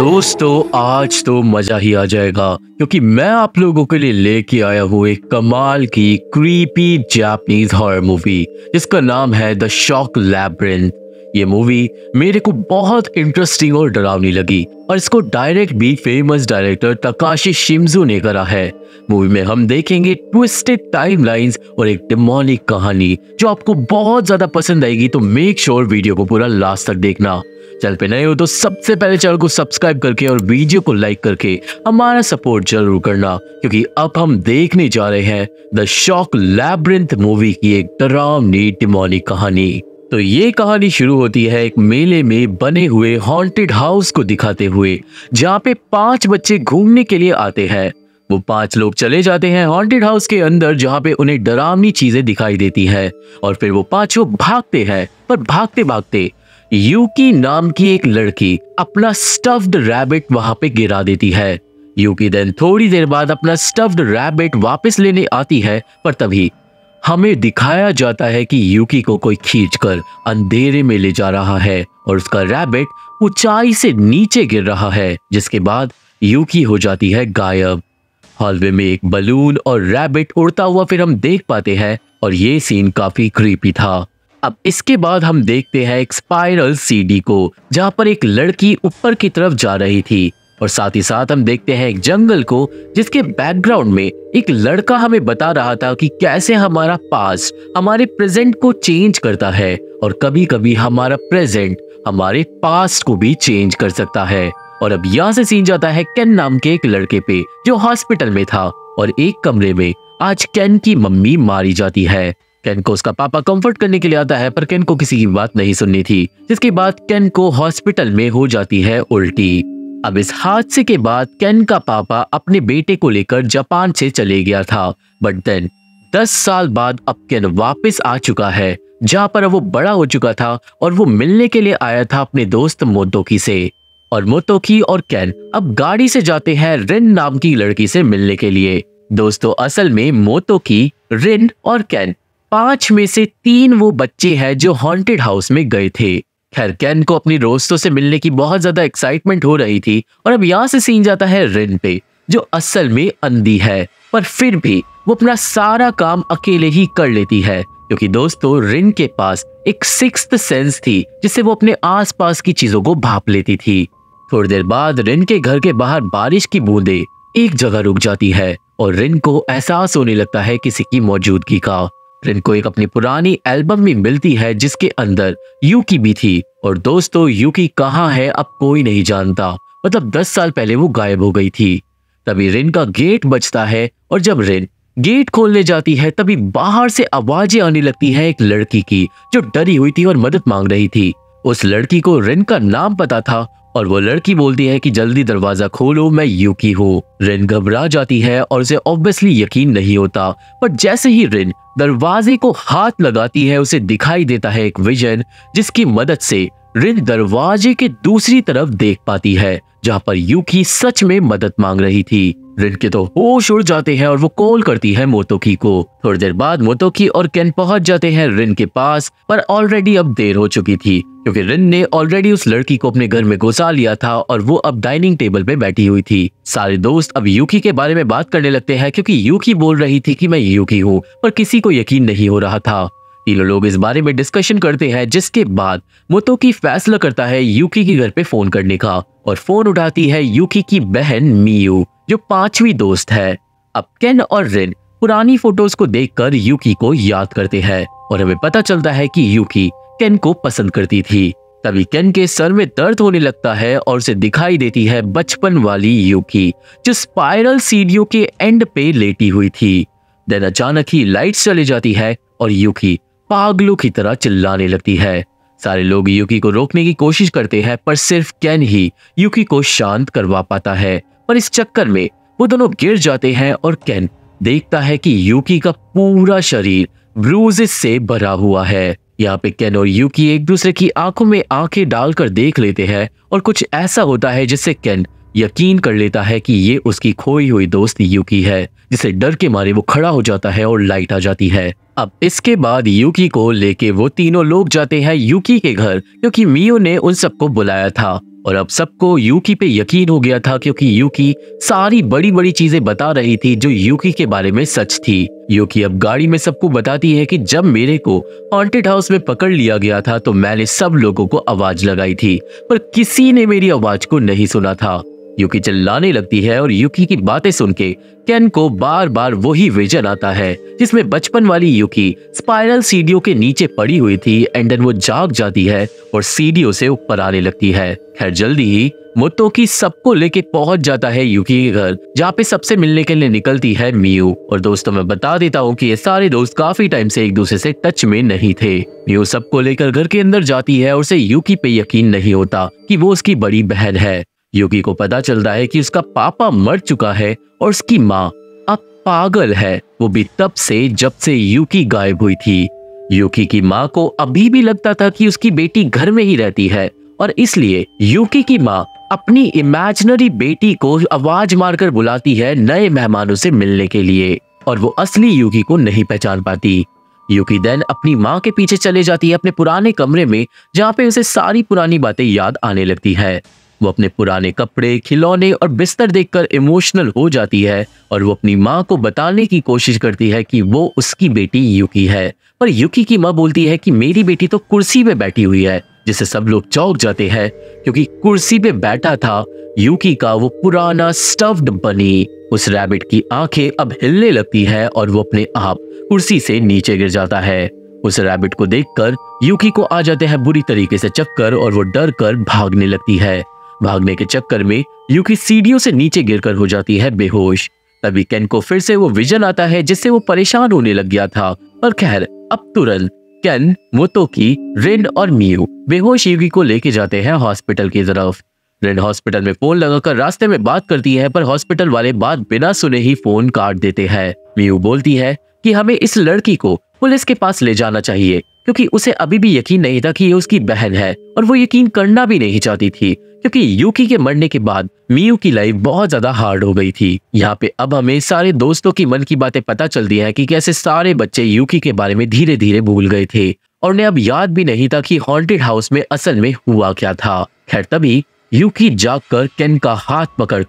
दोस्तों तो आज तो मजा ही आ जाएगा क्योंकि मैं आप लोगों के लिए लेके आया हूँ एक कमाल की क्रीपी जापानीज हॉरर मूवी जिसका नाम है द शॉक लैब्रिन ये मूवी मेरे को बहुत इंटरेस्टिंग और डरावनी लगी और इसको डायरेक्ट भी फेमस डायरेक्टर तकाशी शिमजू ने करा है मूवी में हम देखेंगे ट्विस्टेड टाइमलाइंस और एक डिमोनिक कहानी जो आपको बहुत ज्यादा पसंद आएगी तो मेक श्योर sure वीडियो को पूरा लास्ट तक देखना चैनल पे नए हो तो सबसे पहले चैनल को सब्सक्राइब करके और वीडियो को लाइक करके हमारा सपोर्ट जरूर करना क्योंकि अब हम देखने जा रहे हैं द शॉक लैब्रिंथ मूवी की एक डरावनी डिमोनिक कहानी तो ये कहानी शुरू होती है एक मेले में बने हुए हॉन्टेड हाउस को दिखाते हुए जहाँ पे पांच बच्चे घूमने के लिए आते हैं वो पांच लोग चले जाते हैं हॉन्टेड हाउस के अंदर जहाँ पे उन्हें डरावनी चीजें दिखाई देती है और फिर वो पांचों भागते हैं पर भागते भागते यूकी नाम की एक लड़की अपना स्टफ्ड रैबिट वहां पे गिरा देती है यूकी देन थोड़ी देर बाद अपना स्टफ्ड रैबिट वापस लेने आती है पर तभी हमें दिखाया जाता है कि यूकी को कोई खींचकर अंधेरे में ले जा रहा है और उसका रैबिट ऊंचाई से नीचे गिर रहा है जिसके बाद यूकी हो जाती है गायब हॉलवे में एक बलून और रैबिट उड़ता हुआ फिर हम देख पाते हैं और ये सीन काफी क्रीपी था अब इसके बाद हम देखते हैं एक स्पाइरल सीडी को जहां पर एक लड़की ऊपर की तरफ जा रही थी और साथ ही साथ हम देखते हैं एक जंगल को जिसके बैकग्राउंड में एक लड़का हमें बता रहा था कि कैसे हमारा पास हमारे प्रेजेंट को चेंज करता है और कभी कभी हमारा प्रेजेंट हमारे पास्ट को भी चेंज कर सकता है और अब यहाँ से सीन जाता है कैन नाम के एक लड़के पे जो हॉस्पिटल में था और एक कमरे में आज केन की मम्मी मारी जाती है केन को उसका पापा कंफर्ट करने के लिए आता है पर केन को किसी की बात नहीं सुननी थी जिसके बाद केन को हॉस्पिटल में हो जाती है उल्टी अब इस हादसे के बाद केन का पापा अपने बेटे को लेकर जापान से चले गया था बट देन दस साल बाद अब केन वापस आ चुका है जहां पर वो बड़ा हो चुका था और वो मिलने के लिए आया था अपने दोस्त मोतोकी से और मोतोकी और कैन अब गाड़ी से जाते हैं रिन नाम की लड़की से मिलने के लिए दोस्तों असल में मोतोकी रिन और कैन पांच में से तीन वो बच्चे हैं जो हॉन्टेड हाउस में गए थे खैर कैन को अपनी दोस्तों से मिलने की बहुत ज्यादा एक्साइटमेंट हो रही थी और अब यहाँ से सीन जाता है रिन पे जो असल में अंधी है पर फिर भी वो अपना सारा काम अकेले ही कर लेती है क्योंकि दोस्तों रिन के पास एक सिक्स सेंस थी जिससे वो अपने आसपास की चीजों को भाप लेती थी थोड़ी देर बाद रिन के घर के बाहर बारिश की बूंदे एक जगह रुक जाती है और रिन को एहसास होने लगता है किसी की मौजूदगी का जिनको एक अपनी पुरानी एल्बम भी मिलती है जिसके अंदर यूकी भी थी और दोस्तों यूकी कहाँ है अब कोई नहीं जानता मतलब दस साल पहले वो गायब हो गई थी तभी रिन का गेट बचता है और जब रिन गेट खोलने जाती है तभी बाहर से आवाजें आने लगती है एक लड़की की जो डरी हुई थी और मदद मांग रही थी उस लड़की को रिन का नाम पता था और वो लड़की बोलती है कि जल्दी दरवाजा खोलो मैं यूकी हूँ रिन घबरा जाती है और उसे ऑब्वियसली यकीन नहीं होता पर जैसे ही रिन दरवाजे को हाथ लगाती है उसे दिखाई देता है एक विजन जिसकी मदद से रिन दरवाजे के दूसरी तरफ देख पाती है जहाँ पर यूकी सच में मदद मांग रही थी रिन के तो होश उड़ जाते हैं और वो कॉल करती है मोतोकी को थोड़ी देर बाद मोतोकी और केन पहुंच जाते हैं रिन के पास पर ऑलरेडी अब देर हो चुकी थी क्योंकि रिन ने ऑलरेडी उस लड़की को अपने घर में घुसा लिया था और वो अब डाइनिंग टेबल पे बैठी हुई थी सारे दोस्त अब यूकी के बारे में बात करने लगते है क्यूँकी यूकी बोल रही थी की मैं यूकी हूँ पर किसी को यकीन नहीं हो रहा था तीनों लोग इस बारे में डिस्कशन करते हैं जिसके बाद मोतोकी फैसला करता है यूकी के घर पे फोन करने का और फोन उठाती है यूकी की बहन मीयू जो पांचवी दोस्त है अब केन और रिन पुरानी फोटोज को देखकर यूकी को याद करते हैं और हमें पता चलता है कि यूकी केन को पसंद करती थी तभी केन के सर में दर्द होने लगता है और उसे दिखाई देती है बचपन वाली यूकी जो स्पाइरल सीढ़ियों के एंड पे लेटी हुई थी देन अचानक ही लाइट्स चली जाती है और यूकी पागलों की तरह चिल्लाने लगती है सारे लोग युकी को रोकने की कोशिश करते हैं पर सिर्फ केन ही युकी को शांत करवा पाता है पर इस चक्कर में वो दोनों गिर जाते हैं और कैन देखता है कि यूकी का पूरा शरीर ब्रूजेस से भरा हुआ है यहाँ पे केन और यूकी एक दूसरे की आंखों में आंखें डालकर देख लेते हैं और कुछ ऐसा होता है जिससे केन यकीन कर लेता है कि ये उसकी खोई हुई दोस्त यूकी है जिसे डर के मारे वो खड़ा हो जाता है और लाइट आ जाती है अब इसके बाद यूकी को लेके वो तीनों लोग जाते हैं यूकी के घर क्योंकि मियो ने उन सबको बुलाया था और अब सबको यूकी पे यकीन हो गया था क्योंकि यूकी सारी बड़ी बड़ी चीजें बता रही थी जो यूकी के बारे में सच थी यूकी अब गाड़ी में सबको बताती है कि जब मेरे को हॉन्टेड हाउस में पकड़ लिया गया था तो मैंने सब लोगों को आवाज लगाई थी पर किसी ने मेरी आवाज को नहीं सुना था युकी चिल्लाने लगती है और युकी की बातें सुन के केन को बार बार वही विजन आता है जिसमें बचपन वाली युकी स्पाइरल सीडियो के नीचे पड़ी हुई थी एंड वो जाग जाती है और सीडियो से ऊपर आने लगती है खैर जल्दी ही मुत्तो की सबको लेके पहुंच जाता है युकी के घर जहाँ पे सबसे मिलने के लिए निकलती है मियू और दोस्तों मैं बता देता हूँ कि ये सारे दोस्त काफी टाइम से एक दूसरे से टच में नहीं थे मियू सबको लेकर घर के अंदर जाती है और उसे युकी पे यकीन नहीं होता कि वो उसकी बड़ी बहन है योगी को पता चलता है कि उसका पापा मर चुका है और उसकी माँ अब पागल है वो भी तब से जब से यूकी गायब हुई थी युकी की माँ को अभी भी लगता था कि उसकी बेटी घर में ही रहती है और इसलिए युकी की माँ अपनी इमेजिनरी बेटी को आवाज मारकर बुलाती है नए मेहमानों से मिलने के लिए और वो असली यूकी को नहीं पहचान पाती युकी देन अपनी माँ के पीछे चले जाती है अपने पुराने कमरे में जहाँ पे उसे सारी पुरानी बातें याद आने लगती है वो अपने पुराने कपड़े खिलौने और बिस्तर देखकर इमोशनल हो जाती है और वो अपनी माँ को बताने की कोशिश करती है कि वो उसकी बेटी युकी है पर युकी की माँ बोलती है कि मेरी बेटी तो कुर्सी पे बैठी हुई है जिसे सब लोग चौंक जाते हैं क्योंकि कुर्सी पे बैठा था यूकी का वो पुराना स्टफ्ड बनी उस रैबिट की आंखें अब हिलने लगती है और वो अपने आप कुर्सी से नीचे गिर जाता है उस रैबिट को देखकर युकी को आ जाते हैं बुरी तरीके से चक्कर और वो डर कर भागने लगती है भागने के चक्कर में यूकी सीढ़ियों से नीचे गिरकर हो जाती है बेहोश तभी केन को फिर से वो विजन आता है जिससे वो परेशान होने लग गया था और खैर अब तुरंत केन मोतोकी रिन और मियू बेहोश युगी को लेके जाते हैं हॉस्पिटल की तरफ रिंड हॉस्पिटल में फोन लगाकर रास्ते में बात करती है पर हॉस्पिटल वाले बात बिना सुने ही फोन काट देते हैं मीयू बोलती है कि हमें इस लड़की को पुलिस के पास ले जाना चाहिए क्योंकि उसे अभी भी यकीन नहीं था कि ये उसकी बहन है और वो यकीन करना भी नहीं चाहती थी क्योंकि यूकी के मरने के बाद मीयू की लाइफ बहुत ज्यादा हार्ड हो गई थी यहाँ पे अब हमें सारे दोस्तों की मन की बातें पता चलती है कि कैसे सारे बच्चे यूकी के बारे में धीरे धीरे भूल गए थे और उन्हें अब याद भी नहीं था कि हॉन्टेड हाउस में असल में हुआ क्या था खैर तभी यूकी जाग कर केन का हाथ कर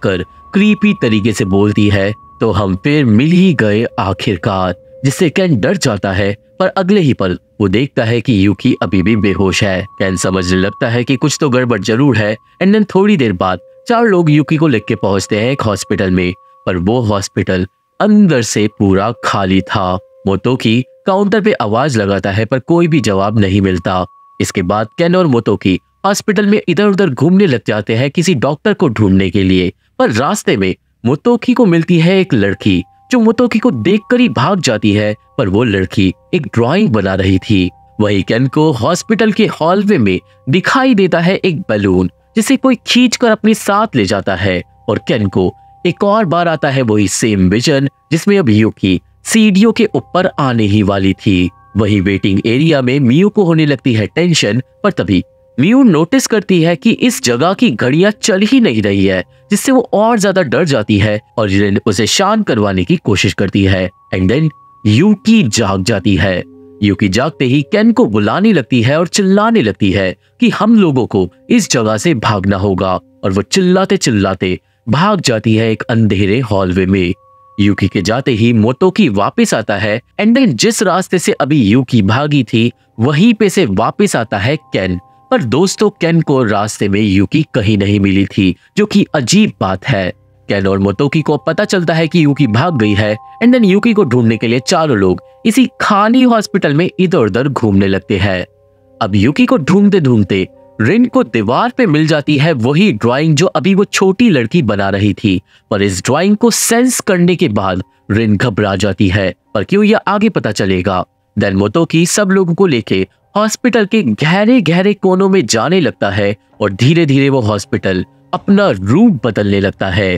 क्रीपी तरीके से बोलती है तो हम फिर मिल ही गए आखिरकार जिससे केन डर जाता है पर अगले ही पल वो देखता है कि यूकी अभी भी बेहोश है कैन समझने लगता है कि कुछ तो गड़बड़ जरूर है एंड देन थोड़ी देर बाद चार लोग यूकी को लेके पहुंचते हैं एक हॉस्पिटल में पर वो हॉस्पिटल अंदर से पूरा खाली था मोतोकी काउंटर पे आवाज लगाता है पर कोई भी जवाब नहीं मिलता इसके बाद कैन और मोतोकी हॉस्पिटल में इधर उधर घूमने लग जाते हैं किसी डॉक्टर को ढूंढने के लिए पर रास्ते में मोतोकी को मिलती है एक लड़की जो मोतोकी को देखकर ही भाग जाती है पर वो लड़की एक ड्राइंग बना रही थी वही केन को हॉस्पिटल के हॉलवे में दिखाई देता है एक बलून जिसे कोई खींच कर अपने साथ ले जाता है और केन को एक और बार आता है वही सेम विजन जिसमें अब यूकी सीढ़ियों के ऊपर आने ही वाली थी वही वेटिंग एरिया में मियो को होने लगती है टेंशन पर तभी मियो नोटिस करती है कि इस जगह की घड़ियां चल ही नहीं रही है जिससे वो और ज्यादा डर जाती है और उसे शांत करवाने की कोशिश करती है एंड देन यूकी जाग जाती है यूकी जागते ही कैन को बुलाने लगती है और चिल्लाने लगती है कि हम लोगों को इस जगह से भागना होगा और वो चिल्लाते चिल्लाते भाग जाती है एक अंधेरे हॉलवे में यूकी के जाते ही मोटोकी वापस आता है एंड देन जिस रास्ते से अभी यूकी भागी थी वहीं पे से वापस आता है कैन पर दोस्तों कैन को रास्ते में यूकी कहीं नहीं मिली थी जो कि अजीब बात है कैन और मोतोकी को पता चलता है कि युकी भाग गई है एंड देन युकी को ढूंढने के लिए चारों लोग इसी खाली हॉस्पिटल में इधर उधर घूमने लगते हैं अब युकी को ढूंढते ढूंढते रिन को दीवार पे मिल जाती है वही ड्राइंग जो अभी वो छोटी लड़की बना रही थी पर इस ड्राइंग को सेंस करने के बाद रिन घबरा जाती है पर क्यों यह आगे पता चलेगा देन मोतोकी सब लोगों को लेके हॉस्पिटल के गहरे गहरे कोनों में जाने लगता है और धीरे धीरे वो हॉस्पिटल अपना रूप बदलने लगता है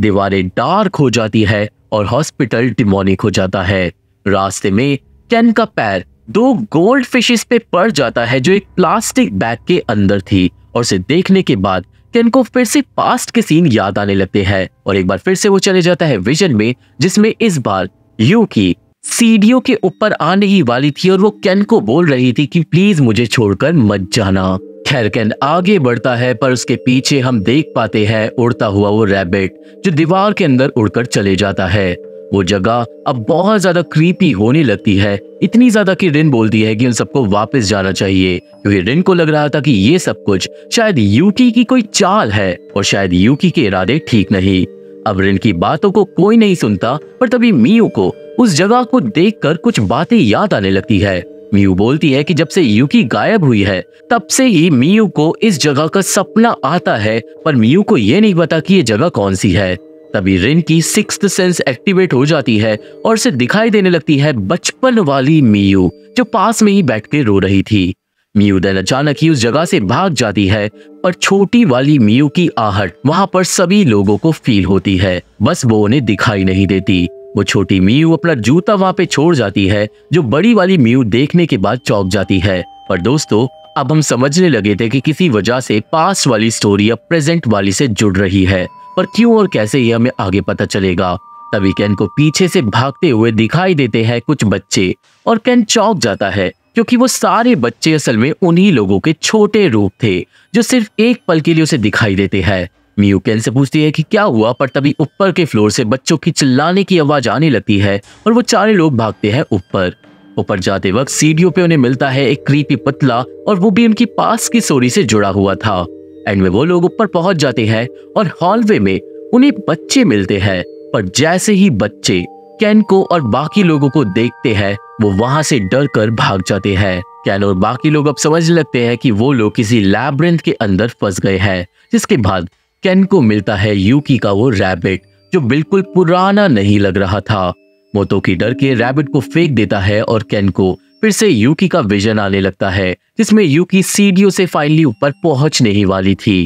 दीवारें डार्क हो जाती है और हॉस्पिटल डिमोनिक हो जाता है रास्ते में केन का पैर दो गोल्ड फिशेस पे पड़ जाता है जो एक प्लास्टिक बैग के अंदर थी और उसे देखने के बाद केन को फिर से पास्ट के सीन याद आने लगते हैं और एक बार फिर से वो चले जाता है विजन में जिसमें इस बार यू की सीढ़ियों के ऊपर आने ही वाली थी और वो कैन को बोल रही थी कि प्लीज मुझे छोड़कर मत जाना ठहरकन आगे बढ़ता है पर उसके पीछे हम देख पाते हैं उड़ता हुआ वो रैबिट जो दीवार के अंदर उड़कर चले जाता है वो जगह अब बहुत ज्यादा क्रीपी होने लगती है इतनी ज्यादा कि रिन बोलती है कि उन सबको वापस जाना चाहिए क्योंकि रिन को लग रहा था कि ये सब कुछ शायद यूकी की कोई चाल है और शायद यूकी के इरादे ठीक नहीं अब रिन की बातों को कोई नहीं सुनता पर तभी मियो को उस जगह को देखकर कुछ बातें याद आने लगती है मीयू बोलती है कि जब से यूकी गायब हुई है तब से ही मीयू को इस जगह का सपना आता है पर मीयू को ये नहीं पता कि ये जगह कौन सी है तभी रिन की सिक्स सेंस एक्टिवेट हो जाती है और उसे दिखाई देने लगती है बचपन वाली मीयू जो पास में ही बैठ के रो रही थी मीयू देन अचानक ही उस जगह से भाग जाती है पर छोटी वाली मीयू की आहट वहाँ पर सभी लोगों को फील होती है बस वो उन्हें दिखाई नहीं देती वो छोटी मीयू अपना जूता वहां पे छोड़ जाती है जो बड़ी वाली मीयू देखने के बाद चौंक जाती है पर दोस्तों अब हम समझने लगे थे कि किसी वजह से पास वाली स्टोरी अब प्रेजेंट वाली से जुड़ रही है पर क्यों और कैसे ये हमें आगे पता चलेगा तभी कैन को पीछे से भागते हुए दिखाई देते हैं कुछ बच्चे और कैन चौक जाता है क्योंकि वो सारे बच्चे असल में उन्हीं लोगों के छोटे रूप थे जो सिर्फ एक पल के लिए उसे दिखाई देते हैं मियू केन से पूछती है कि क्या हुआ पर तभी ऊपर के फ्लोर से बच्चों की चिल्लाने की आवाज आने लगती है और वो चारे लोग भागते हैं ऊपर ऊपर जाते वक्त सीढ़ियों पे उन्हें मिलता है एक क्रीपी पतला और वो भी उनकी पास की सोरी से जुड़ा हुआ था एंड में वो लोग ऊपर पहुंच जाते हैं और हॉलवे में उन्हें बच्चे मिलते हैं पर जैसे ही बच्चे कैन को और बाकी लोगों को देखते हैं वो वहां से डर कर भाग जाते हैं कैन और बाकी लोग अब समझने लगते हैं कि वो लोग किसी लैबरेंथ के अंदर फंस गए हैं जिसके बाद केन को मिलता है यूकी का वो रैबिट जो बिल्कुल पुराना नहीं लग रहा था मोतो की डर के रैबिट को फेंक देता है और केन को फिर से यूकी का विजन आने लगता है जिसमें यूकी सीडियो से फाइनली ऊपर पहुंचने ही वाली थी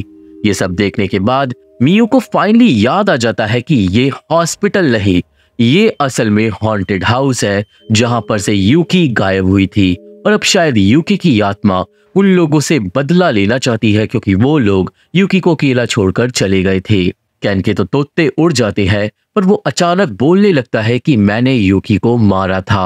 ये सब देखने के बाद मियो को फाइनली याद आ जाता है कि ये हॉस्पिटल नहीं ये असल में हॉन्टेड हाउस है जहां पर से यूकी गायब हुई थी और अब शायद यूकी की आत्मा उन लोगों से बदला लेना चाहती है क्योंकि वो लोग यूकी को अकेला छोड़कर चले गए थे कैन के तो तोते उड़ जाते हैं पर वो अचानक बोलने लगता है कि मैंने यूकी को मारा था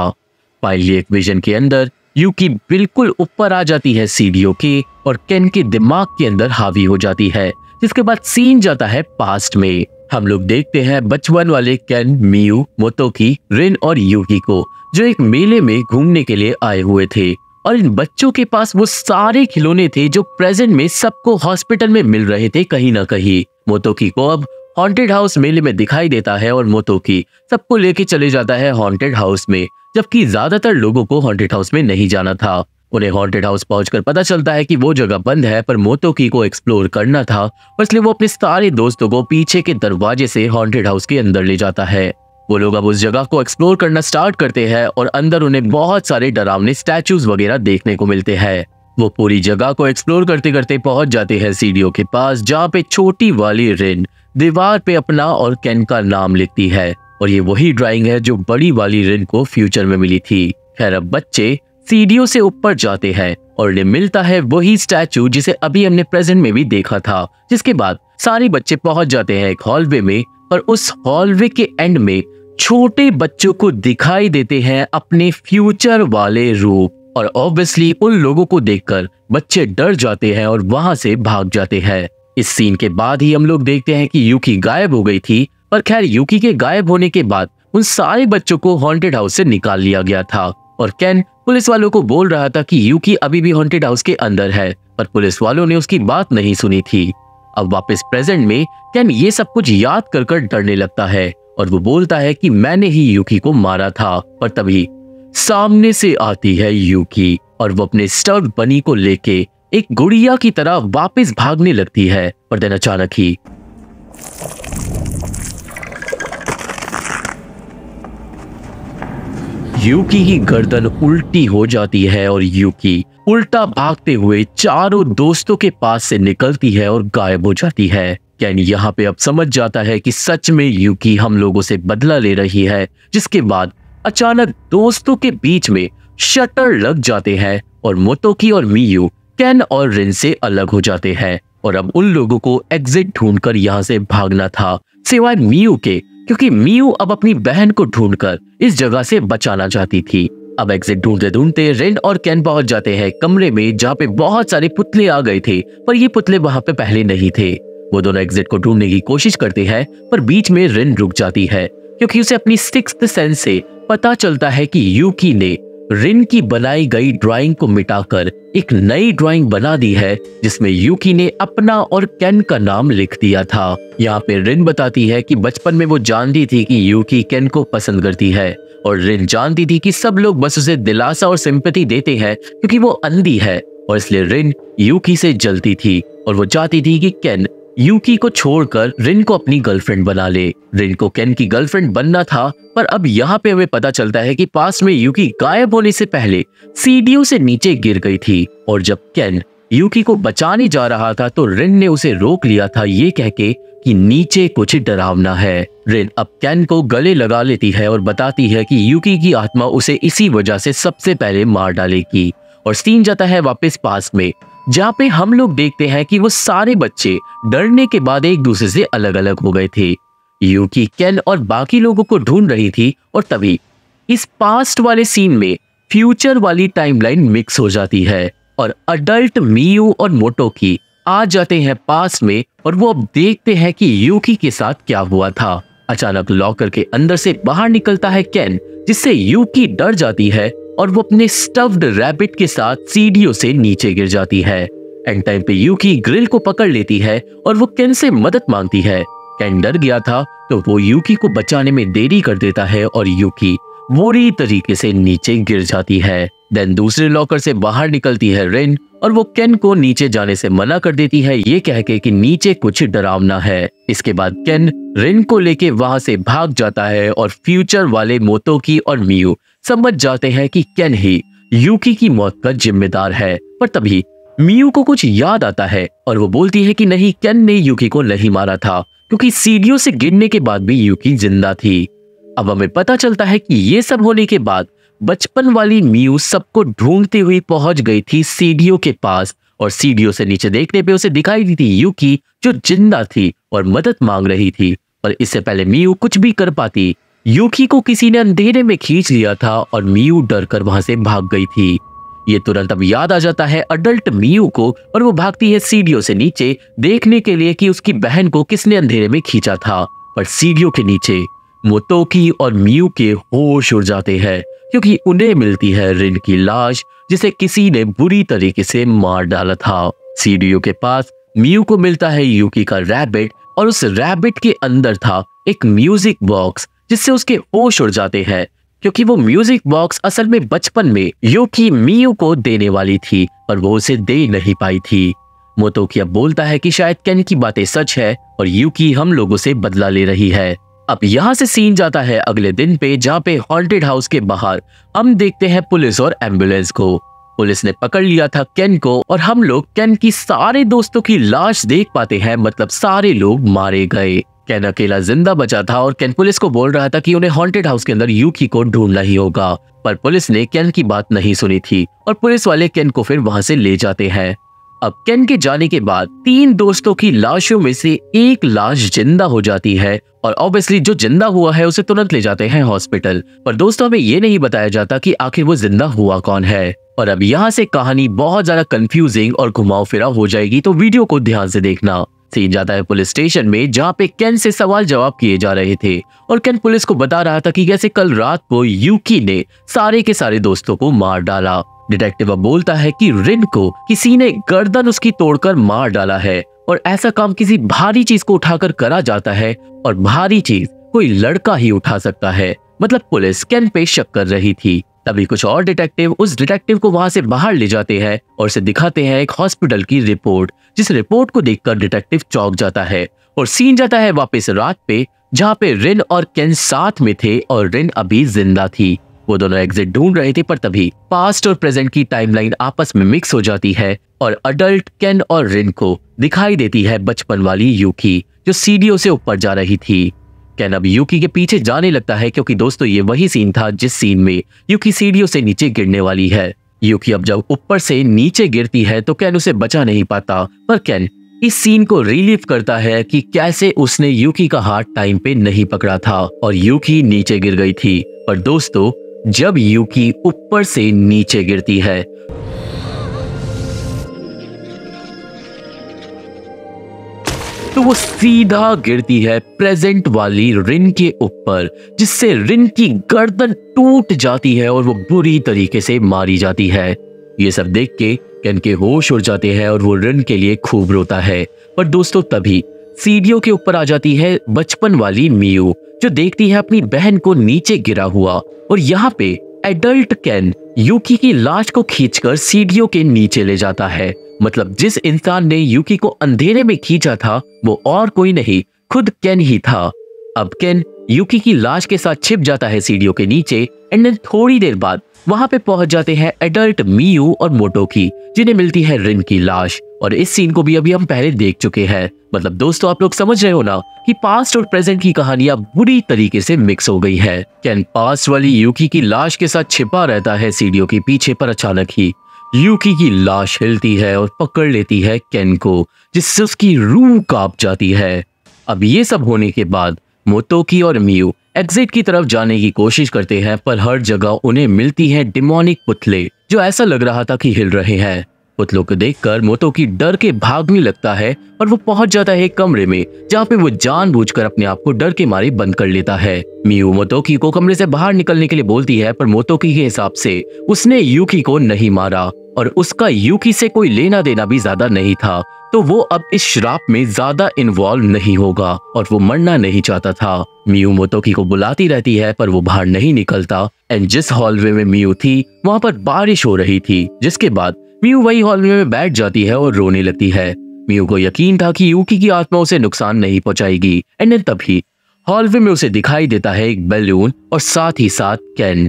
पायलियक विजन के अंदर यूकी बिल्कुल ऊपर आ जाती है सीढ़ियों के और कैन के दिमाग के अंदर हावी हो जाती है जिसके बाद सीन जाता है पास्ट में हम लोग देखते हैं बचपन वाले कैन मियू मोतोकी रिन और यूकी को जो एक मेले में घूमने के लिए आए हुए थे और इन बच्चों के पास वो सारे खिलौने थे जो प्रेजेंट में सबको हॉस्पिटल में मिल रहे थे कहीं ना कहीं मोतोकी को अब हॉन्टेड हाउस मेले में दिखाई देता है और मोतोकी सबको लेके चले जाता है हॉन्टेड हाउस में जबकि ज्यादातर लोगों को हॉन्टेड हाउस में नहीं जाना था उन्हें हॉन्टेड हाउस पहुंचकर पता चलता है कि वो जगह बंद है पर मोतोकी को एक्सप्लोर करना था इसलिए वो अपने सारे दोस्तों को पीछे के दरवाजे से हॉन्टेड हाउस के अंदर ले जाता है वो लोग अब उस जगह को एक्सप्लोर करना स्टार्ट करते हैं और अंदर उन्हें बहुत सारे डरावने स्टैचूज वगैरह देखने को मिलते हैं वो पूरी जगह को एक्सप्लोर करते करते पहुंच जाते हैं सीढ़ियों के पास जहाँ पे छोटी वाली रिन दीवार पे अपना और कैन का नाम लिखती है और ये वही ड्राइंग है जो बड़ी वाली रिन को फ्यूचर में मिली थी खैर अब बच्चे सीढ़ियों से ऊपर जाते हैं और उन्हें मिलता है वही स्टैचू जिसे अभी हमने प्रेजेंट में भी देखा था जिसके बाद सारे बच्चे पहुंच जाते हैं एक हॉलवे में पर उस हॉलवे के एंड में छोटे बच्चों को दिखाई देते हैं अपने फ्यूचर वाले रूप और ऑब्वियसली उन लोगों को देखकर बच्चे डर जाते हैं और वहां से भाग जाते हैं इस सीन के बाद ही हम लोग देखते हैं कि यूकी गायब हो गई थी पर खैर यूकी के गायब होने के बाद उन सारे बच्चों को हॉन्टेड हाउस से निकाल लिया गया था और कैन पुलिस वालों को बोल रहा था कि यूकी अभी भी हॉन्टेड हाउस के अंदर है पर पुलिस वालों ने उसकी बात नहीं सुनी थी अब वापस प्रेजेंट में कैन ये सब कुछ याद कर कर डरने लगता है और वो बोलता है कि मैंने ही युकी को मारा था पर तभी सामने से आती है यूकी और वो अपने स्टर्व बनी को लेके एक गुड़िया की तरह वापस भागने लगती है पर देन अचानक ही यूकी की गर्दन उल्टी हो जाती है और यूकी उल्टा भागते हुए चारों दोस्तों के पास से निकलती है और गायब हो जाती है कैन यहाँ पे अब समझ जाता है कि सच में यूकी हम लोगों से बदला ले रही है जिसके बाद अचानक दोस्तों के बीच में शटर लग जाते हैं और मोतोकी और मीयू कैन और रिन से अलग हो जाते हैं और अब उन लोगों को एग्जिट ढूंढकर यहाँ से भागना था सिवाय मीयू के क्योंकि मीयू अब अपनी बहन को ढूंढकर इस जगह से बचाना चाहती थी अब एग्जिट ढूंढते ढूंढते रेन और कैन पहुंच जाते हैं कमरे में जहाँ पे बहुत सारे पुतले आ गए थे पर ये पुतले वहाँ पे पहले नहीं थे वो दोनों एग्जिट को ढूंढने की कोशिश करते हैं पर बीच में रेन रुक जाती है क्योंकि उसे अपनी सिक्स सेंस से पता चलता है कि यूकी ने रिन की बनाई गई ड्राइंग को मिटाकर एक नई ड्राइंग बना दी है जिसमें यूकी ने अपना और केन का नाम लिख दिया था यहाँ पे रिन बताती है कि बचपन में वो जानती थी कि यूकी केन को पसंद करती है और रिन जानती थी कि सब लोग बस उसे दिलासा और सिंपति देते हैं क्योंकि वो अंधी है और इसलिए रिन यूकी से जलती थी और वो चाहती थी कि केन यूकी को छोड़कर रिन को अपनी गर्लफ्रेंड बना ले रिन को केन की गर्लफ्रेंड बनना था पर अब यहाँ पे हमें पता चलता है कि पास में यूकी गायब होने से पहले सीडीओ से नीचे गिर गई थी और जब केन यूकी को बचाने जा रहा था तो रिन ने उसे रोक लिया था ये कह के कि नीचे कुछ डरावना है रिन अब कैन को गले लगा लेती है और बताती है कि यूकी की आत्मा उसे इसी वजह से सबसे पहले मार डालेगी और सीन जाता है वापस पास में जहाँ पे हम लोग देखते हैं कि वो सारे बच्चे डरने के बाद एक दूसरे से अलग अलग हो गए थे यूकी केन और बाकी लोगों को ढूंढ रही थी और तभी इस पास्ट वाले सीन में फ्यूचर वाली टाइमलाइन मिक्स हो जाती है और अडल्ट मीयू और मोटो की आ जाते हैं पास्ट में और वो अब देखते हैं कि यूकी के साथ क्या हुआ था अचानक लॉकर के अंदर से बाहर निकलता है कैन जिससे यूकी डर जाती है और वो अपने स्टव्ड रैबिट के साथ सीढ़ियों से नीचे गिर जाती है एंड टाइम पे यूकी ग्रिल को पकड़ लेती है और वो केन से मदद मांगती है कैन डर गया था तो वो यूकी को बचाने में देरी कर देता है और यूकी बुरी तरीके से नीचे गिर जाती है देन दूसरे लॉकर से बाहर निकलती है रेन और वो केन को नीचे जाने से मना कर देती है ये कह के कि नीचे कुछ डरावना है इसके बाद केन रेन को लेके वहां से भाग जाता है और फ्यूचर वाले मोतो की और मियू समझ जाते हैं कि कैन ही यूकी की मौत का जिम्मेदार है पर तभी मियू को कुछ याद आता है और वो बोलती है कि नहीं कैन ने यूकी को नहीं मारा था क्योंकि सीढ़ियों से गिरने के बाद भी यूकी जिंदा थी अब हमें पता चलता है कि ये सब होने के बाद बचपन वाली मियू सबको ढूंढते हुई पहुंच गई थी सीढ़ियों के पास और सीढ़ियों से नीचे देखने पे उसे दिखाई दी थी यूकी जो जिंदा थी और मदद मांग रही थी पर इससे पहले मियू कुछ भी कर पाती यूकी को किसी ने अंधेरे में खींच लिया था और मियू डरकर वहां से भाग गई थी ये तुरंत अब याद आ जाता है अडल्ट मियू को और वो भागती है सीढ़ियों से नीचे देखने के लिए कि उसकी बहन को किसने अंधेरे में खींचा था पर सीढ़ियों के नीचे मोतोकी और मियू के होश उड़ जाते हैं क्योंकि उन्हें मिलती है रिन की लाश जिसे किसी ने बुरी तरीके से मार डाला था सीढ़ियों के पास मियू को मिलता है यूकी का रैबिट और उस रैबिट के अंदर था एक म्यूजिक बॉक्स जिससे उसके होश उड़ जाते हैं क्योंकि वो म्यूजिक बॉक्स असल में बचपन में यो की मियो को देने वाली थी पर वो उसे दे नहीं पाई थी अब बोलता है कि शायद कैन की बातें सच है और यू की हम लोगों से बदला ले रही है अब यहाँ से सीन जाता है अगले दिन पे जहाँ पे हॉन्टेड हाउस के बाहर हम देखते हैं पुलिस और एम्बुलेंस को पुलिस ने पकड़ लिया था केन को और हम लोग केन की सारे दोस्तों की लाश देख पाते हैं मतलब सारे लोग मारे गए कैन अकेला जिंदा बचा था और कैन पुलिस को बोल रहा था कि उन्हें हॉन्टेड हाउस के अंदर यूकी को ढूंढना ही होगा पर पुलिस ने कैन की बात नहीं सुनी थी और पुलिस वाले कैन को फिर वहां से ले जाते हैं अब कैन के जाने के बाद तीन दोस्तों की लाशों में से एक लाश जिंदा हो जाती है और ऑब्वियसली जो जिंदा हुआ है उसे तुरंत ले जाते हैं हॉस्पिटल पर दोस्तों हमें ये नहीं बताया जाता कि आखिर वो जिंदा हुआ कौन है और अब यहाँ से कहानी बहुत ज्यादा कंफ्यूजिंग और घुमाव फिरा हो जाएगी तो वीडियो को ध्यान से देखना सीन जाता है पुलिस स्टेशन में जहाँ पे कैन से सवाल जवाब किए जा रहे थे और कैन पुलिस को बता रहा था कि कैसे कल रात को यूकी ने सारे के सारे दोस्तों को मार डाला डिटेक्टिव अब बोलता है कि रिन को किसी ने गर्दन उसकी तोड़कर मार डाला है और ऐसा काम किसी भारी चीज को उठाकर करा जाता है और भारी चीज कोई लड़का ही उठा सकता है मतलब पुलिस कैन पे शक कर रही थी तभी कुछ और डिटेक्टिव उस डिटेक्टिव को वहां से बाहर ले जाते हैं और उसे दिखाते हैं एक हॉस्पिटल की रिपोर्ट जिस रिपोर्ट को देखकर डिटेक्टिव चौक जाता है और सीन जाता है वापस रात पे जहाँ पे रिन और केन साथ में थे और रिन अभी जिंदा थी वो दोनों एग्जिट ढूंढ रहे थे पर तभी पास्ट और प्रेजेंट की टाइमलाइन आपस में मिक्स हो जाती है और अडल्ट केन और रिन को दिखाई देती है बचपन वाली यूकी जो सीडीओ से ऊपर जा रही थी अब यूकी के पीछे जाने लगता है क्योंकि दोस्तों ये वही सीन था जिस सीन में यूकी सीढ़ियों से नीचे गिरने वाली है यूकी अब जब ऊपर से नीचे गिरती है तो कैन उसे बचा नहीं पाता पर कैन इस सीन को रिलीव करता है कि कैसे उसने यूकी का हाथ टाइम पे नहीं पकड़ा था और यूकी नीचे गिर गई थी पर दोस्तों जब यूकी ऊपर से नीचे गिरती है तो वो सीधा गिरती है प्रेजेंट वाली रिन के ऊपर जिससे रिन की गर्दन टूट जाती है और वो बुरी तरीके से मारी जाती है ये सब देख के केन के होश उड़ जाते हैं और वो रिन के लिए खूब रोता है पर दोस्तों तभी सीढ़ियों के ऊपर आ जाती है बचपन वाली मियो जो देखती है अपनी बहन को नीचे गिरा हुआ और यहाँ पे एडल्ट कैन यूकी की लाश को खींचकर सीढ़ियों के नीचे ले जाता है मतलब जिस इंसान ने यूकी को अंधेरे में खींचा था वो और कोई नहीं खुद केन ही था अब केन यूकी की लाश के साथ छिप जाता है सीढ़ियों के नीचे एंड थोड़ी देर बाद वहां पे पहुंच जाते हैं एडल्ट मीयू और मोटोकी जिन्हें मिलती है रिन की लाश और इस सीन को भी अभी हम पहले देख चुके हैं मतलब दोस्तों आप लोग समझ रहे हो ना कि पास्ट और प्रेजेंट की कहानियां बुरी तरीके से मिक्स हो गई है कैन पास्ट वाली यूकी की लाश के साथ छिपा रहता है सीढ़ियों के पीछे पर अचानक ही यूकी की लाश हिलती है और पकड़ लेती है केन को जिससे उसकी रूह कांप जाती है अब ये सब होने के बाद मोतोकी और मियू एग्जिट की तरफ जाने की कोशिश करते हैं पर हर जगह उन्हें मिलती हैं डिमोनिक पुतले जो ऐसा लग रहा था कि हिल रहे हैं पुतलों को देखकर मोतो की डर के भागने लगता है और वो पहुंच जाता है एक कमरे में जहाँ पे वो जानबूझकर अपने आप को डर के मारे बंद कर लेता है मियू मोतोकी को कमरे से बाहर निकलने के लिए बोलती है पर मोतोकी के हिसाब से उसने यूकी को नहीं मारा और उसका यूकी से कोई लेना देना भी ज्यादा नहीं था तो वो अब इस श्राप में ज्यादा इन्वॉल्व नहीं होगा और वो मरना नहीं चाहता था मियू मोतोकी को बुलाती रहती है पर वो बाहर नहीं निकलता एंड जिस हॉलवे में मियू थी वहाँ पर बारिश हो रही थी जिसके बाद मियू वही हॉलवे में बैठ जाती है और रोने लगती है मियू को यकीन था कि यूकी की आत्मा उसे नुकसान नहीं पहुंचाएगी एंड तभी हॉलवे में उसे दिखाई देता है एक बैलून और साथ ही साथ कैन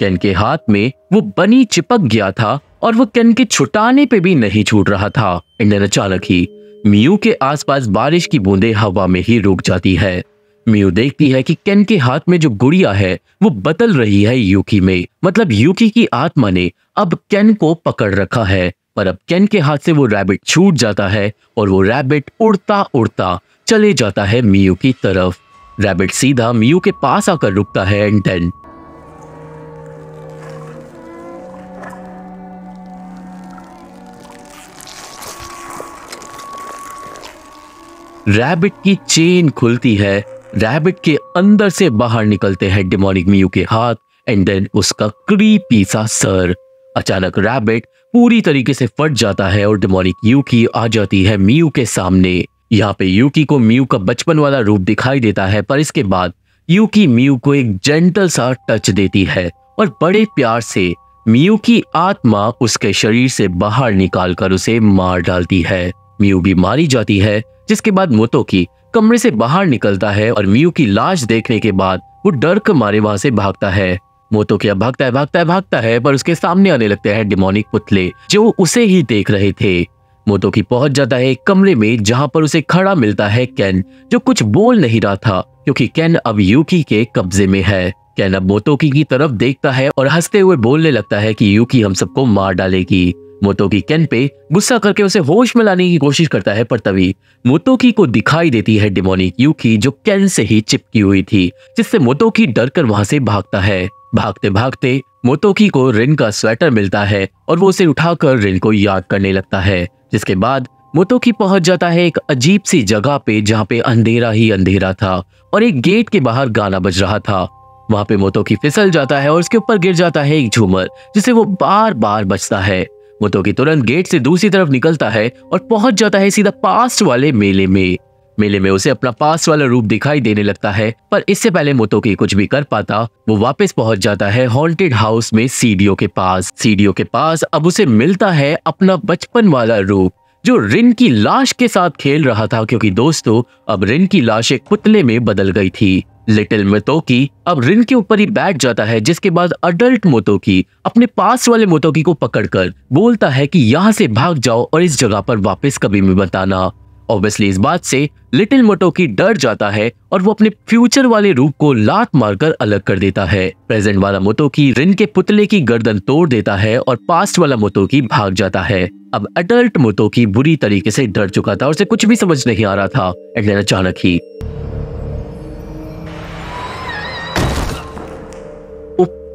कैन के हाथ में वो बनी चिपक गया था और वो कैन के छुटाने पे भी नहीं छूट रहा था एंड अचानक ही मियू के आसपास बारिश की बूंदे हवा में ही रुक जाती है मियो देखती है कि केन के हाथ में जो गुड़िया है वो बदल रही है यूकी में मतलब यूकी की आत्मा ने अब केन को पकड़ रखा है पर अब केन के हाथ से वो रैबिट छूट जाता है और वो रैबिट उड़ता उड़ता चले जाता है मियो की तरफ रैबिट सीधा मियो के पास आकर रुकता है एंड देन रैबिट की चेन खुलती है रैबिट के अंदर से बाहर निकलते हैं डिमोनिक मियू के हाथ एंड देन उसका क्रीपी सा सर अचानक रैबिट पूरी तरीके से फट जाता है और डिमोनिक यूकी आ जाती है मियू के सामने यहाँ पे यूकी को मियू का बचपन वाला रूप दिखाई देता है पर इसके बाद यूकी मियू को एक जेंटल सा टच देती है और बड़े प्यार से मियू की आत्मा उसके शरीर से बाहर निकालकर उसे मार डालती है मियू भी मारी जाती है जिसके बाद मोतो की कमरे से बाहर निकलता है और मियू की लाश देखने के बाद वो डर के मारे वहां से भागता है मोतो क्या भागता है भागता है भागता है पर उसके सामने आने लगते हैं डिमोनिक पुतले जो उसे ही देख रहे थे मोतो की पहुंच जाता है एक कमरे में जहां पर उसे खड़ा मिलता है कैन जो कुछ बोल नहीं रहा था क्योंकि कैन अब यूकी के कब्जे में है कैन अब मोतोकी की तरफ देखता है और हंसते हुए बोलने लगता है कि यूकी हम सबको मार डालेगी मोतोकी केन पे गुस्सा करके उसे होश में लाने की कोशिश करता है पर तभी मोतोकी को दिखाई देती है डिमोनिक यूकी जो केन से ही चिपकी हुई थी जिससे मोतोकी डरकर वहां से भागता है भागते भागते मोतोकी को रिन का स्वेटर मिलता है और वो उसे उठाकर रिन को याद करने लगता है जिसके बाद मोतोकी पहुंच जाता है एक अजीब सी जगह पे जहाँ पे अंधेरा ही अंधेरा था और एक गेट के बाहर गाना बज रहा था वहां पे मोतोकी फिसल जाता है और उसके ऊपर गिर जाता है एक झूमर जिसे वो बार बार बचता है वो तो कि तुरंत गेट से दूसरी तरफ निकलता है और पहुंच जाता है सीधा पास्ट वाले मेले में मेले में उसे अपना पास वाला रूप दिखाई देने लगता है पर इससे पहले मोतोकी कुछ भी कर पाता वो वापस पहुंच जाता है हॉन्टेड हाउस में सीडियो के पास सीडियो के पास अब उसे मिलता है अपना बचपन वाला रूप जो रिन की लाश के साथ खेल रहा था क्योंकि दोस्तों अब रिन की लाश एक पुतले में बदल गई थी लिटिल मोतोकी अब रिन के ऊपर ही बैठ जाता है जिसके बाद अडल्ट मोतोकी अपने पास वाले मोतोकी को पकड़कर बोलता है कि यहाँ से भाग जाओ और इस जगह पर वापस कभी भी बताना ऑब्वियसली इस बात से लिटिल मोटोकी डर जाता है और वो अपने फ्यूचर वाले रूप को लात मारकर अलग कर देता है प्रेजेंट वाला मोटोकी रिन के पुतले की गर्दन तोड़ देता है और पास्ट वाला मोटोकी भाग जाता है अब एडल्ट मोटोकी बुरी तरीके से डर चुका था और उसे कुछ भी समझ नहीं आ रहा था एंड अचानक ही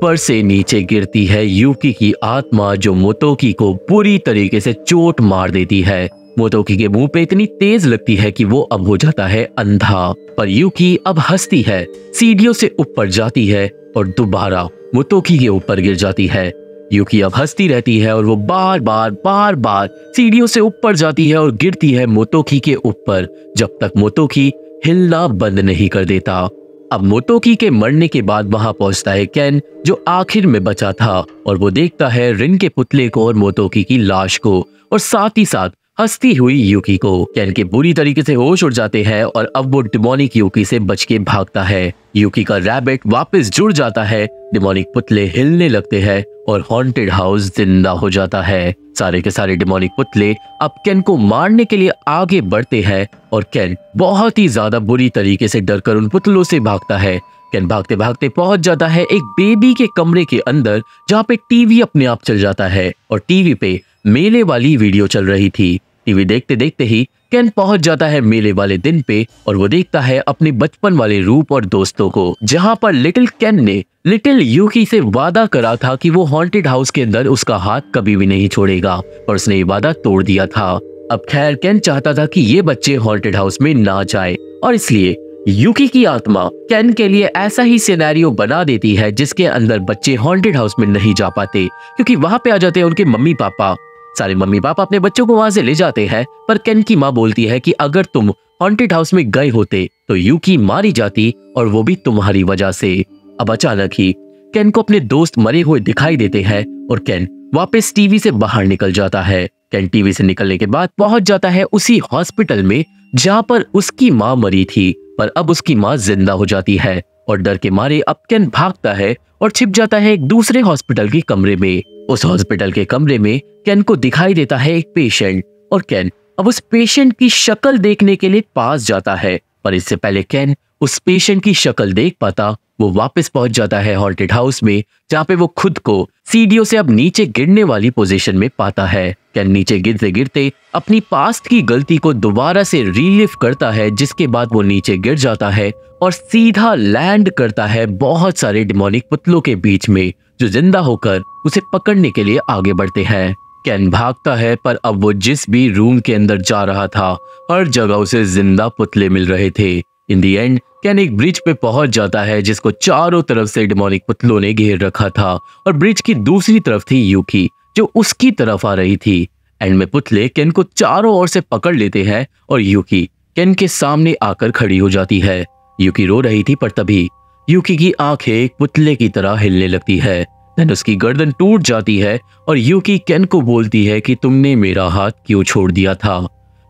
ऊपर से नीचे गिरती है यूकी की आत्मा जो मोतोकी को पूरी तरीके से चोट मार देती है मोतोकी के मुंह पे इतनी तेज लगती है कि वो अब हो जाता है अंधा पर युकी अब हंसती है सीढ़ियों से ऊपर जाती है और दोबारा मोतोकी के ऊपर गिर जाती है युकी अब हंसती रहती है और वो बार बार बार बार सीढ़ियों से ऊपर जाती है और गिरती है मोतोकी के ऊपर जब तक मोतोकी हिलना बंद नहीं कर देता अब मोटोकी के मरने के बाद वहां पहुंचता है कैन जो आखिर में बचा था और वो देखता है रिन के पुतले को और मोटोकी की लाश को और साथ ही साथ हंसती हुई युकी को कैन के बुरी तरीके से होश उड़ जाते हैं और अब वो डिमोनिक युकी से बच के भागता है युकी का रैबिट वापस जुड़ जाता है डिमोनिक पुतले हिलने लगते हैं और हॉन्टेड हाउस जिंदा हो जाता है सारे के सारे डिमोनिक पुतले अब केन को मारने के लिए आगे बढ़ते हैं और केन बहुत ही ज्यादा बुरी तरीके से डरकर उन पुतलों से भागता है केन भागते भागते पहुंच जाता है एक बेबी के कमरे के अंदर जहाँ पे टीवी अपने आप चल जाता है और टीवी पे मेले वाली वीडियो चल रही थी टीवी देखते देखते ही केन पहुंच जाता है मेले वाले दिन पे और वो देखता है अपने बचपन वाले रूप और दोस्तों को जहां पर लिटिल केन ने लिटिल यूकी से वादा करा था कि वो हॉन्टेड हाउस के अंदर उसका हाथ कभी भी नहीं छोड़ेगा और उसने ये वादा तोड़ दिया था अब खैर कैन चाहता था कि ये बच्चे हॉन्टेड हाउस में ना जाए और इसलिए यूकी की आत्मा कैन के लिए ऐसा ही सिनेरियो बना देती है जिसके अंदर बच्चे हॉन्टेड हाउस में नहीं जा पाते क्योंकि वहां पे आ जाते हैं उनके मम्मी पापा सारे मम्मी पापा अपने बच्चों को वहां से ले जाते हैं पर केन की माँ बोलती है कि अगर तुम हॉन्टेड हाउस में गए होते तो यूकी मारी जाती और वो भी तुम्हारी वजह से अब अचानक ही केन को अपने दोस्त मरे हुए दिखाई देते हैं और केन वापस टीवी से बाहर निकल जाता है कैन टीवी से निकलने के बाद पहुंच जाता है उसी हॉस्पिटल में जहां पर उसकी माँ मरी थी पर अब उसकी माँ जिंदा हो जाती है और डर के मारे अब कैन भागता है और छिप जाता है एक दूसरे हॉस्पिटल के कमरे में उस हॉस्पिटल के कमरे में कैन को दिखाई देता है एक पेशेंट और कैन अब उस पेशेंट की शक्ल देखने के लिए पास जाता है पर इससे पहले कैन उस पेशेंट की शक्ल देख पाता वो वापस पहुंच जाता है हॉल्टेड हाउस में जहाँ पे वो खुद को सीडियो से अब नीचे गिरने वाली पोजीशन में पाता है क्या नीचे गिरते गिरते अपनी पास्ट की गलती को दोबारा से रिलीव करता है जिसके बाद वो नीचे गिर जाता है और सीधा लैंड करता है बहुत सारे डिमोनिक पुतलों के बीच में जो जिंदा होकर उसे पकड़ने के लिए आगे बढ़ते हैं कैन भागता है पर अब वो जिस भी रूम के अंदर जा रहा था हर जगह उसे जिंदा पुतले मिल रहे थे इन दी एंड कैन एक ब्रिज पे पहुंच जाता है जिसको चारों तरफ से डिमोनिक पुतलों ने घेर रखा था और ब्रिज की दूसरी तरफ थी यूकी जो उसकी तरफ आ रही थी एंड में पुतले केन को चारों ओर से पकड़ लेते हैं और यूकी केन के सामने आकर खड़ी हो जाती है यूकी रो रही थी पर तभी यूकी की आंखें एक पुतले की तरह हिलने लगती है देन उसकी गर्दन टूट जाती है और यूकी केन को बोलती है कि तुमने मेरा हाथ क्यों छोड़ दिया था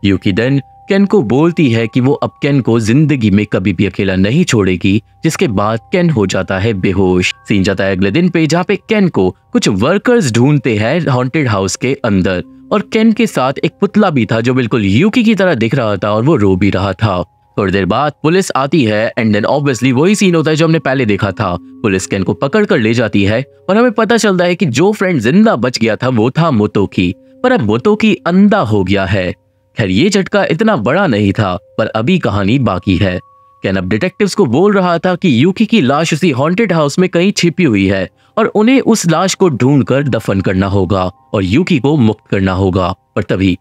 यूकी देन केन को बोलती है कि वो अब केन को जिंदगी में कभी भी अकेला नहीं छोड़ेगी जिसके बाद केन हो जाता है बेहोश सीन जाता है अगले दिन पे जहाँ पे केन को कुछ वर्कर्स ढूंढते हैं हॉन्टेड हाउस के अंदर और केन के साथ एक पुतला भी था जो बिल्कुल यूकी की तरह दिख रहा था और वो रो भी रहा था थोड़ी देर बाद पुलिस आती है एंड देन ऑब्वियसली वही सीन होता है जो हमने पहले देखा था पुलिस केन को पकड़ कर ले जाती है और हमें पता चलता है कि जो फ्रेंड जिंदा बच गया था वो था मोतोकी पर अब मोतोकी अंधा हो गया है खैर ये झटका इतना बड़ा नहीं था पर अभी कहानी बाकी है कैनब डिटेक्टिव को बोल रहा था कि यूकी की लाश उसी हॉन्टेड हाउस में कहीं छिपी हुई है और उन्हें उस लाश को ढूंढ कर दफन करना होगा और यूकी को मुक्त करना होगा पर तभी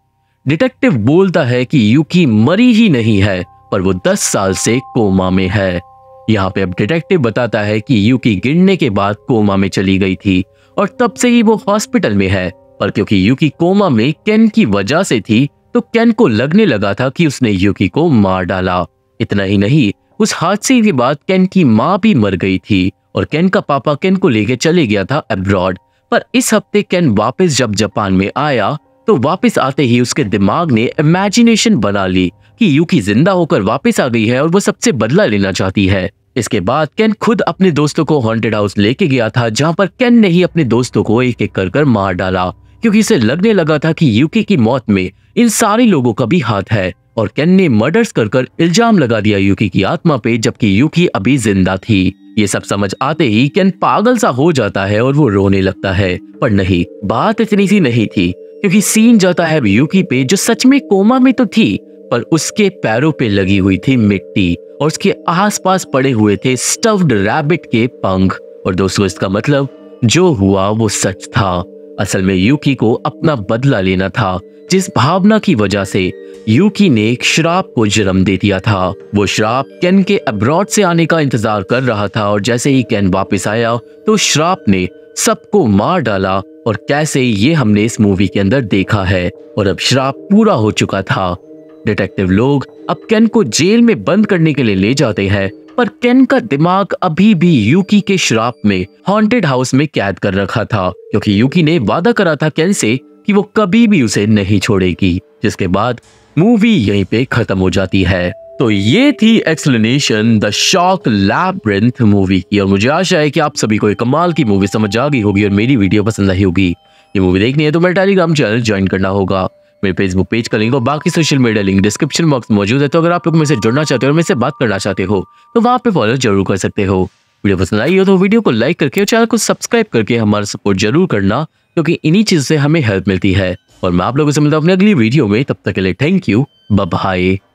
डिटेक्टिव बोलता है कि यूकी मरी ही नहीं है पर वो दस साल से कोमा में है यहाँ पे अब डिटेक्टिव बताता है कि यूकी गिरने के बाद कोमा में चली गई थी और तब से ही वो हॉस्पिटल में है पर क्योंकि यूकी कोमा में केन की वजह से थी तो कैन को लगने लगा था कि उसने युकी को मार डाला इतना ही नहीं उस हादसे के बाद कैन की माँ भी मर गई थी और कैन का पापा कैन को लेके चले गया था अब्रॉड पर इस हफ्ते कैन वापस जब जापान में आया तो वापस आते ही उसके दिमाग ने इमेजिनेशन बना ली कि युकी जिंदा होकर वापस आ गई है और वो सबसे बदला लेना चाहती है इसके बाद कैन खुद अपने दोस्तों को हॉन्टेड हाउस लेके गया था जहां पर कैन ने ही अपने दोस्तों को एक एक कर कर मार डाला क्योंकि इसे लगने लगा था कि यूके की मौत में इन सारे लोगों का भी हाथ है और केन ने मर्डर्स कर कर इल्जाम लगा दिया यूकी की आत्मा पे जबकि यूकी अभी जिंदा थी ये सब समझ आते ही केन पागल सा हो जाता है और वो रोने लगता है पर नहीं बात इतनी सी नहीं थी क्योंकि सीन जाता है यूकी पे जो सच में कोमा में तो थी पर उसके पैरों पे लगी हुई थी मिट्टी और उसके आसपास पड़े हुए थे स्टफ्ड रैबिट के पंख और दोस्तों इसका मतलब जो हुआ वो सच था असल में यूकी को अपना बदला लेना था जिस भावना की वजह से यूकी ने श्राप को जन्म दे दिया था वो श्राप केन के अब्रॉड से आने का इंतजार कर रहा था और जैसे ही केन वापस आया तो श्राप ने सबको मार डाला और कैसे ये हमने इस मूवी के अंदर देखा है और अब श्राप पूरा हो चुका था डिटेक्टिव लोग अब केन को जेल में बंद करने के लिए ले जाते हैं पर केन का दिमाग अभी भी यूकी के श्राप में हॉन्टेड हाउस में कैद कर रखा था क्योंकि यूकी ने वादा करा था केन से कि वो कभी भी उसे नहीं छोड़ेगी जिसके बाद मूवी यहीं पे खत्म हो जाती है तो ये थी explanation the shock labyrinth movie की और मुझे आशा है कि आप सभी को एक कमाल की मूवी समझ आ गई होगी और मेरी वीडियो पसंद आई होगी ये मूवी देखनी है तो मेरा टेलीग्राम चैनल ज्वाइन करना होगा मेरे फेसबुक पेज का लिंक और बाकी social media link description box मौजूद है तो अगर आप लोग मेरे से जुड़ना चाहते हो और मेरे बात करना चाहते हो तो वहाँ पे फॉलो जरूर कर सकते हो वीडियो पसंद आई हो तो वीडियो को लाइक करके और चैनल को सब्सक्राइब करके हमारा सपोर्ट जरूर करना क्योंकि इन्हीं चीज़ से हमें हेल्प मिलती है और मैं आप लोगों से मिलता हूँ अपने अगली वीडियो में तब तक के लिए थैंक यू बाय